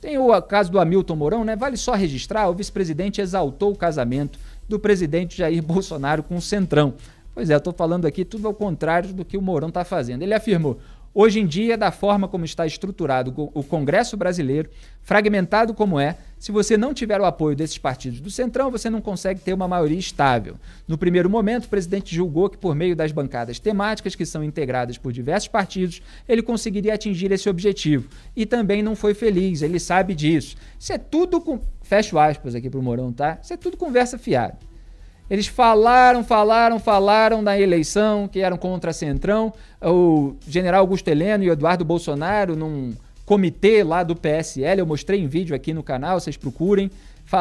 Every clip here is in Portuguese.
Tem o caso do Hamilton Mourão, né? Vale só registrar, o vice-presidente exaltou o casamento do presidente Jair Bolsonaro com o Centrão. Pois é, eu estou falando aqui tudo ao contrário do que o Mourão está fazendo. Ele afirmou: Hoje em dia, da forma como está estruturado o Congresso brasileiro, fragmentado como é, se você não tiver o apoio desses partidos do Centrão, você não consegue ter uma maioria estável. No primeiro momento, o presidente julgou que, por meio das bancadas temáticas, que são integradas por diversos partidos, ele conseguiria atingir esse objetivo. E também não foi feliz, ele sabe disso. Isso é tudo com. Fecho aspas aqui para o Morão, tá? Isso é tudo conversa fiada. Eles falaram, falaram, falaram da eleição que eram contra Centrão. O general Augusto Heleno e o Eduardo Bolsonaro, num comitê lá do PSL, eu mostrei em vídeo aqui no canal, vocês procurem.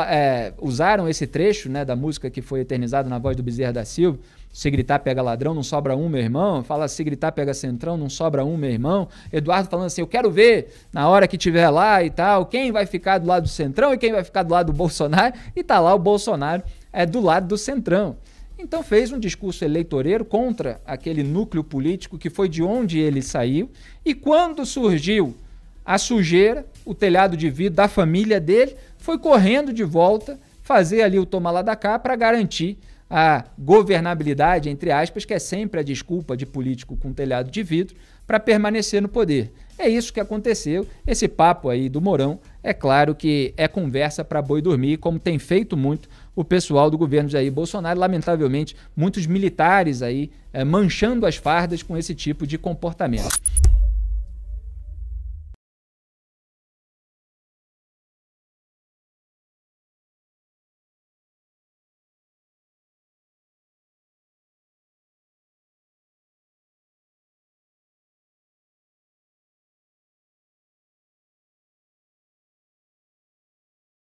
É, usaram esse trecho né, da música que foi eternizado na voz do Bezerra da Silva. Se gritar, pega ladrão, não sobra um, meu irmão. Fala, se gritar, pega centrão, não sobra um, meu irmão. Eduardo falando assim: eu quero ver na hora que tiver lá e tal, quem vai ficar do lado do centrão e quem vai ficar do lado do Bolsonaro. E tá lá o Bolsonaro é do lado do centrão. Então fez um discurso eleitoreiro contra aquele núcleo político que foi de onde ele saiu. E quando surgiu a sujeira, o telhado de vidro da família dele, foi correndo de volta fazer ali o toma lá da cá para garantir a governabilidade, entre aspas, que é sempre a desculpa de político com telhado de vidro, para permanecer no poder. É isso que aconteceu. Esse papo aí do Mourão, é claro que é conversa para boi dormir, como tem feito muito o pessoal do governo Jair Bolsonaro, lamentavelmente, muitos militares aí é, manchando as fardas com esse tipo de comportamento.